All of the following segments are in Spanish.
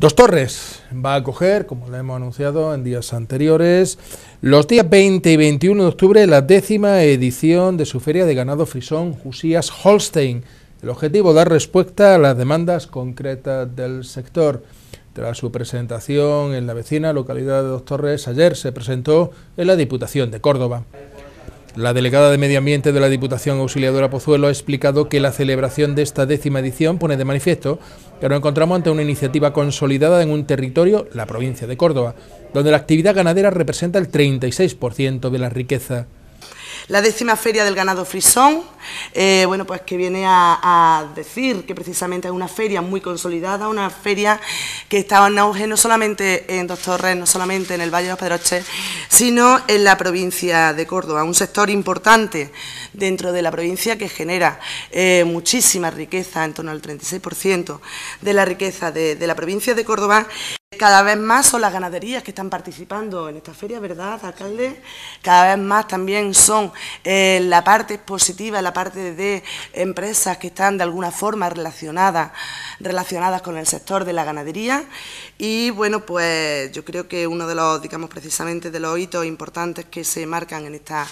Dos Torres va a acoger, como le hemos anunciado en días anteriores, los días 20 y 21 de octubre la décima edición de su Feria de Ganado Frisón Jusías Holstein. El objetivo dar respuesta a las demandas concretas del sector. Tras su presentación en la vecina localidad de Dos Torres, ayer se presentó en la Diputación de Córdoba. La delegada de Medio Ambiente de la Diputación Auxiliadora Pozuelo ha explicado que la celebración de esta décima edición pone de manifiesto que nos encontramos ante una iniciativa consolidada en un territorio, la provincia de Córdoba, donde la actividad ganadera representa el 36% de la riqueza la décima feria del ganado frisón, eh, bueno, pues que viene a, decir que precisamente es una feria muy consolidada, una feria que estaba en auge no solamente en Dos Torres... no solamente en el Valle de los Pedroches, sino en la provincia de Córdoba, un sector importante dentro de la provincia que genera eh, muchísima riqueza, en torno al 36% de la riqueza de la provincia de Córdoba, cada vez más son las ganaderías que están participando en esta feria, ¿verdad, alcalde? Cada vez más también son eh, la parte positiva, la parte de empresas que están de alguna forma relacionadas, relacionadas con el sector de la ganadería. Y bueno, pues yo creo que uno de los, digamos precisamente, de los hitos importantes que se marcan en esta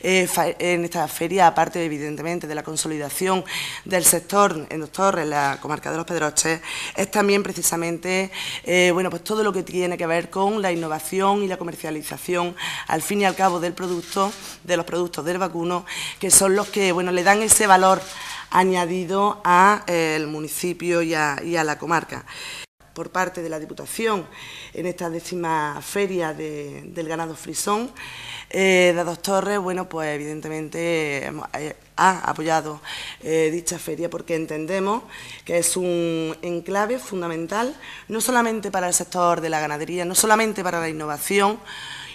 eh, en esta feria, aparte evidentemente de la consolidación del sector en doctor Torres, la comarca de los Pedroches, es también precisamente eh, bueno, pues todo lo que tiene que ver con la innovación y la comercialización, al fin y al cabo, del producto, de los productos del vacuno, que son los que bueno, le dan ese valor añadido al eh, municipio y a la comarca por parte de la Diputación en esta décima feria del ganado frisón eh, de Dos Torres, bueno, pues evidentemente eh, ha apoyado eh, dicha feria porque entendemos que es un enclave fundamental, no solamente para el sector de la ganadería, no solamente para la innovación,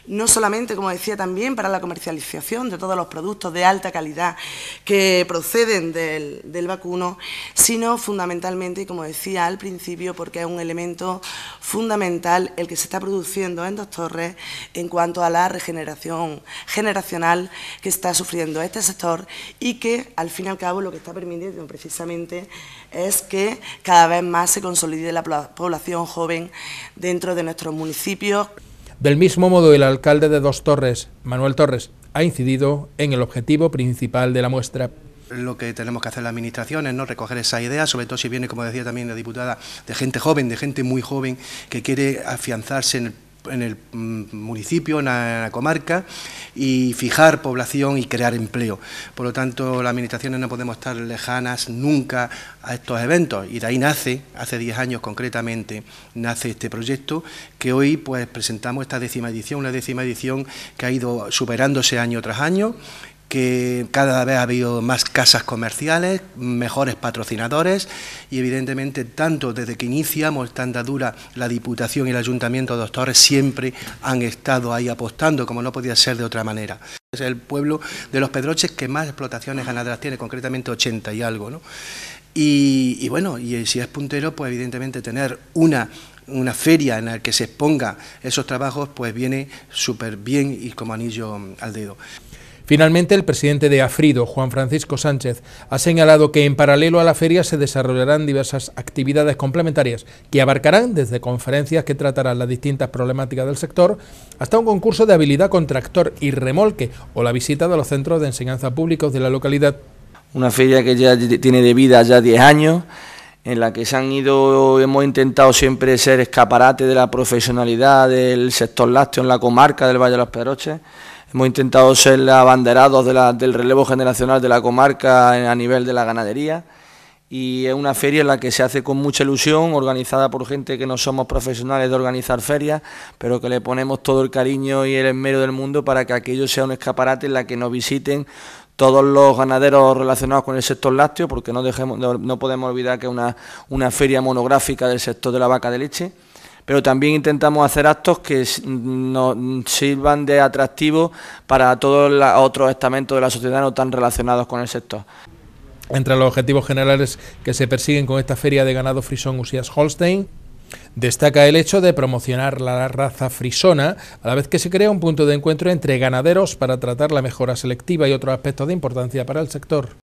no solamente, como decía, también para la comercialización de todos los productos de alta calidad que proceden del, vacuno, sino fundamentalmente, como decía al principio, porque es un elemento fundamental el que se está produciendo en Dos Torres en cuanto a la regeneración generacional que está sufriendo este sector y y que al fin y al cabo lo que está permitiendo precisamente es que cada vez más se consolide la población joven dentro de nuestros municipios. Del mismo modo, el alcalde de Dos Torres, Manuel Torres, ha incidido en el objetivo principal de la muestra lo que tenemos que hacer las administraciones, ¿no? recoger esa idea, sobre todo si viene, como decía también la diputada, de gente joven, de gente muy joven que quiere afianzarse en el en el mm, municipio, en la, comarca, y fijar población y crear empleo. Por lo tanto, las administraciones no podemos estar lejanas nunca a estos eventos, y de ahí nace, hace 10 años concretamente, nace este proyecto, que hoy pues presentamos esta décima edición, una décima edición que ha ido superándose año tras año, que cada vez ha habido más casas comerciales, mejores patrocinadores y evidentemente tanto desde que iniciamos esta dura la Diputación y el Ayuntamiento de siempre han estado ahí apostando como no podía ser de otra manera. Es el pueblo de los Pedroches que más explotaciones ganaderas tiene, concretamente 80 y algo. ¿no? Y, y bueno, y eh, si es puntero, pues evidentemente tener una una feria en la que se exponga esos trabajos, pues viene súper bien y como anillo al dedo. Finalmente, el presidente de Afrido, Juan Francisco Sánchez, ha señalado que en paralelo a la feria se desarrollarán diversas actividades complementarias que abarcarán desde conferencias que tratarán las distintas problemáticas del sector hasta un concurso de habilidad con tractor y remolque o la visita de los centros de enseñanza públicos de la localidad. Una feria que ya tiene de vida ya 10 años en la que se han ido, hemos intentado siempre ser escaparate de la profesionalidad del sector lácteo en la comarca del Valle de los Pedroches Hemos intentado ser abanderados del relevo generacional de la comarca a nivel de la ganadería y es una feria en la que se hace con mucha ilusión, organizada por gente que no somos profesionales de organizar ferias, pero que le ponemos todo el cariño y el esmero del mundo para que aquello sea un escaparate en la que nos visiten todos los ganaderos relacionados con el sector lácteo, porque no, dejemos, no podemos olvidar que es una feria monográfica del sector de la vaca de leche pero también intentamos hacer actos que nos sirvan de atractivo para todos los otros estamentos de la sociedad no tan relacionados con el sector. Entre los objetivos generales que se persiguen con esta feria de ganado frisón Usías Holstein, Destaca el hecho de promocionar la raza frisona, a la vez que se crea un punto de encuentro entre ganaderos para tratar la mejora selectiva y otros aspectos de importancia para el sector.